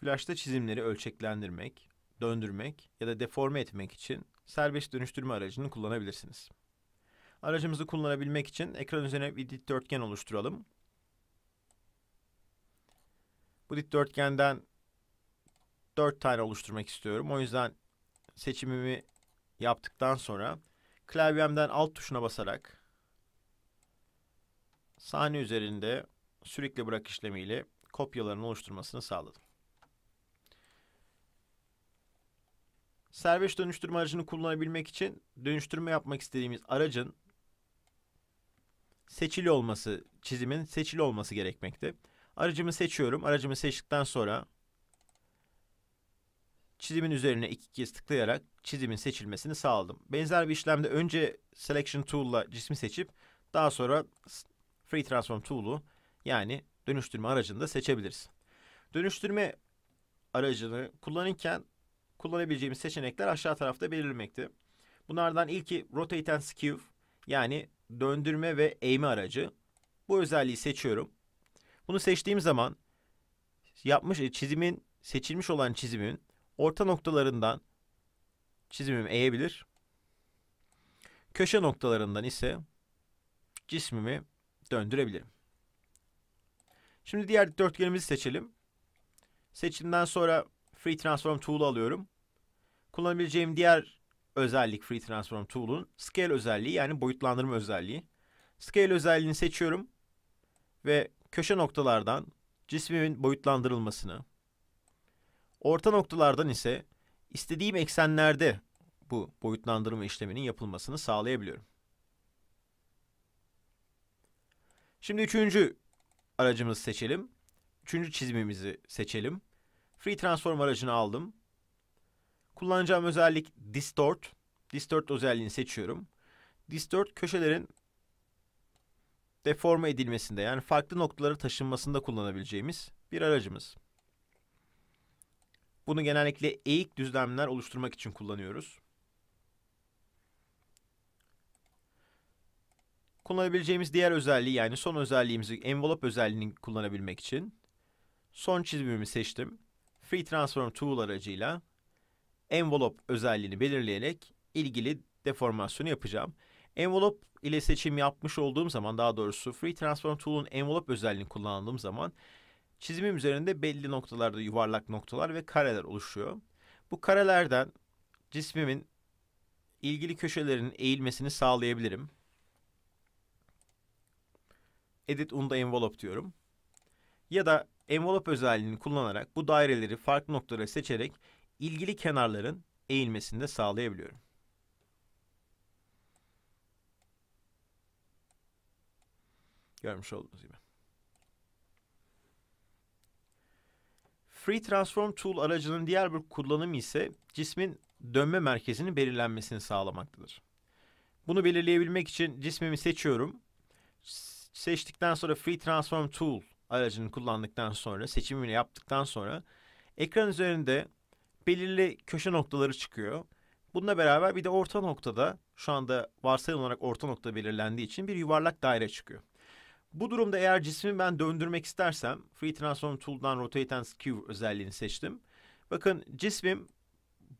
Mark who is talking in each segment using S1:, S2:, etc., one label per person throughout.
S1: Flash'ta çizimleri ölçeklendirmek, döndürmek ya da deforme etmek için serbest dönüştürme aracını kullanabilirsiniz. Aracımızı kullanabilmek için ekran üzerine bir dikdörtgen oluşturalım. Bu dikdörtgenden 4 tane oluşturmak istiyorum. O yüzden seçimimi yaptıktan sonra klavyemden alt tuşuna basarak sahne üzerinde sürekli bırak işlemiyle kopyalarını oluşturmasını sağladım. serbest dönüştürme aracını kullanabilmek için dönüştürme yapmak istediğimiz aracın seçili olması, çizimin seçili olması gerekmekte. Aracımı seçiyorum. Aracımı seçtikten sonra çizimin üzerine iki kez tıklayarak çizimin seçilmesini sağladım. Benzer bir işlemde önce Selection Tool'la cismi seçip daha sonra Free Transform Tool'u yani dönüştürme aracını da seçebiliriz. Dönüştürme aracını kullanırken kullanabileceğimiz seçenekler aşağı tarafta belirlenmekte. Bunlardan ilki Rotate and Skew yani döndürme ve eğme aracı. Bu özelliği seçiyorum. Bunu seçtiğim zaman yapmış e, çizimin seçilmiş olan çizimin orta noktalarından çizimimi eğebilir. Köşe noktalarından ise cismimi döndürebilirim. Şimdi diğer dörtgenimizi seçelim. Seçimden sonra Free Transform Tool'u alıyorum. Kullanabileceğim diğer özellik Free Transform Tool'un Scale özelliği yani boyutlandırma özelliği. Scale özelliğini seçiyorum ve köşe noktalardan cismimin boyutlandırılmasını, orta noktalardan ise istediğim eksenlerde bu boyutlandırma işleminin yapılmasını sağlayabiliyorum. Şimdi üçüncü aracımızı seçelim. Üçüncü çizimimizi seçelim. Free Transform aracını aldım. Kullanacağım özellik Distort. Distort özelliğini seçiyorum. Distort köşelerin deforme edilmesinde yani farklı noktalara taşınmasında kullanabileceğimiz bir aracımız. Bunu genellikle eğik düzlemler oluşturmak için kullanıyoruz. Kullanabileceğimiz diğer özelliği yani son özelliğimizi envelope özelliğini kullanabilmek için son çizimimi seçtim. Free Transform Tool aracıyla envelope özelliğini belirleyerek ilgili deformasyonu yapacağım. Envelope ile seçim yapmış olduğum zaman daha doğrusu Free Transform Tool'un envelope özelliğini kullandığım zaman çizimim üzerinde belli noktalarda yuvarlak noktalar ve kareler oluşuyor. Bu karelerden cismimin ilgili köşelerinin eğilmesini sağlayabilirim. Edit Unda Envelope diyorum. Ya da envelop özelliğini kullanarak bu daireleri farklı noktalara seçerek ilgili kenarların eğilmesini de sağlayabiliyorum. Görmüş olduğunuz gibi. Free Transform Tool aracının diğer bir kullanımı ise cismin dönme merkezinin belirlenmesini sağlamaktadır. Bunu belirleyebilmek için cismimi seçiyorum. Seçtikten sonra Free Transform Tool aracını kullandıktan sonra seçimini yaptıktan sonra ekran üzerinde belirli köşe noktaları çıkıyor. Bununla beraber bir de orta noktada şu anda varsayılan olarak orta nokta belirlendiği için bir yuvarlak daire çıkıyor. Bu durumda eğer cismi ben döndürmek istersem Free Transform Tool'dan Rotate and Skew özelliğini seçtim. Bakın cismim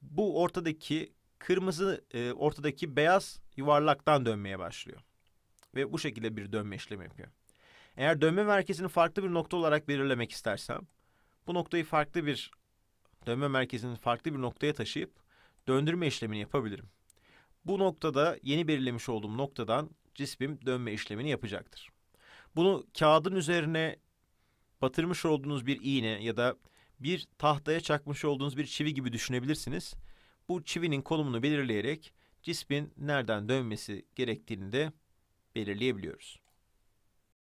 S1: bu ortadaki kırmızı e, ortadaki beyaz yuvarlaktan dönmeye başlıyor. Ve bu şekilde bir dönme işlemi yapıyor. Eğer dönme merkezini farklı bir nokta olarak belirlemek istersem bu noktayı farklı bir dönme merkezinin farklı bir noktaya taşıyıp döndürme işlemini yapabilirim. Bu noktada yeni belirlemiş olduğum noktadan cismim dönme işlemini yapacaktır. Bunu kağıdın üzerine batırmış olduğunuz bir iğne ya da bir tahtaya çakmış olduğunuz bir çivi gibi düşünebilirsiniz. Bu çivinin konumunu belirleyerek cismin nereden dönmesi gerektiğini de belirleyebiliyoruz.